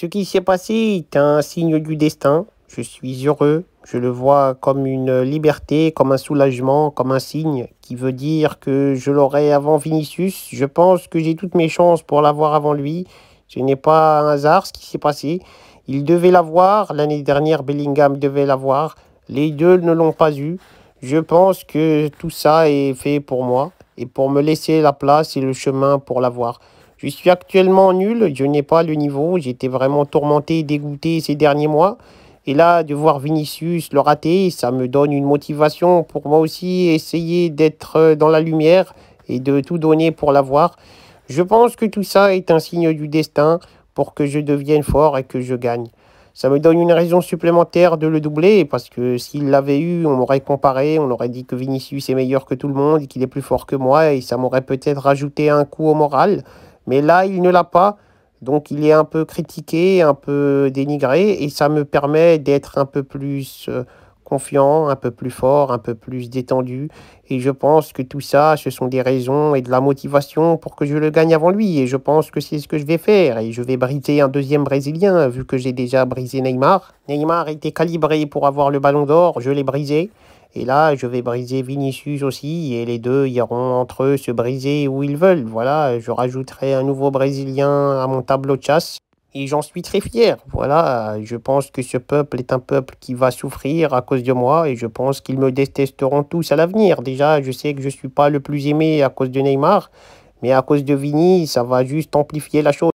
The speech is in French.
Ce qui s'est passé est un signe du destin. Je suis heureux. Je le vois comme une liberté, comme un soulagement, comme un signe qui veut dire que je l'aurai avant Vinicius. Je pense que j'ai toutes mes chances pour l'avoir avant lui. Ce n'est pas un hasard ce qui s'est passé. Il devait l'avoir. L'année dernière, Bellingham devait l'avoir. Les deux ne l'ont pas eu. Je pense que tout ça est fait pour moi et pour me laisser la place et le chemin pour l'avoir. Je suis actuellement nul, je n'ai pas le niveau, j'étais vraiment tourmenté dégoûté ces derniers mois. Et là, de voir Vinicius le rater, ça me donne une motivation pour moi aussi essayer d'être euh, dans la lumière et de tout donner pour l'avoir. Je pense que tout ça est un signe du destin pour que je devienne fort et que je gagne. Ça me donne une raison supplémentaire de le doubler parce que s'il l'avait eu, on m'aurait comparé, on aurait dit que Vinicius est meilleur que tout le monde, qu'il est plus fort que moi et ça m'aurait peut-être rajouté un coup au moral. Mais là, il ne l'a pas. Donc il est un peu critiqué, un peu dénigré, et ça me permet d'être un peu plus euh, confiant, un peu plus fort, un peu plus détendu. Et je pense que tout ça, ce sont des raisons et de la motivation pour que je le gagne avant lui. Et je pense que c'est ce que je vais faire. Et je vais briser un deuxième Brésilien, vu que j'ai déjà brisé Neymar. Neymar était calibré pour avoir le ballon d'or, je l'ai brisé. Et là, je vais briser Vinicius aussi, et les deux iront entre eux se briser où ils veulent. Voilà, je rajouterai un nouveau Brésilien à mon tableau de chasse. Et j'en suis très fier. Voilà, je pense que ce peuple est un peuple qui va souffrir à cause de moi et je pense qu'ils me détesteront tous à l'avenir. Déjà, je sais que je ne suis pas le plus aimé à cause de Neymar, mais à cause de Vini, ça va juste amplifier la chose.